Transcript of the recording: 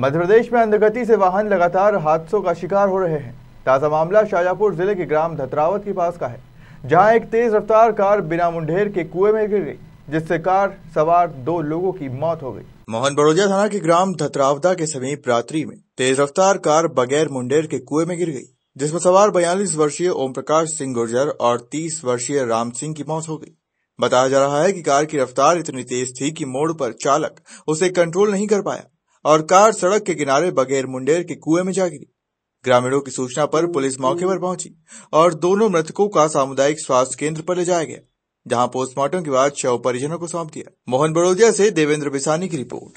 मध्य प्रदेश में अंधगति से वाहन लगातार हादसों का शिकार हो रहे हैं ताज़ा मामला शाजापुर जिले के ग्राम धतरावत के पास का है जहां एक तेज रफ्तार कार बिना मुंडेर के कुएं में गिर गई जिससे कार सवार दो लोगों की मौत हो गई मोहन बड़ोजा थाना के ग्राम धतरावदा के समीप रात्रि में तेज रफ्तार कार बगैर मुंडेर के कुएं में गिर गयी जिसमे सवार बयालीस वर्षीय ओम प्रकाश सिंह गुर्जर और तीस वर्षीय राम सिंह की मौत हो गयी बताया जा रहा है की कार की रफ्तार इतनी तेज थी की मोड़ आरोप चालक उसे कंट्रोल नहीं कर पाया और कार सड़क के किनारे बगैर मुंडेर के कुएं में जा गिरी ग्रामीणों की सूचना पर पुलिस मौके पर पहुंची और दोनों मृतकों का सामुदायिक स्वास्थ्य केंद्र पर ले जाया गया जहां पोस्टमार्टम के बाद शव परिजनों को सौंप दिया मोहन बड़ोदिया से देवेंद्र बिसानी की रिपोर्ट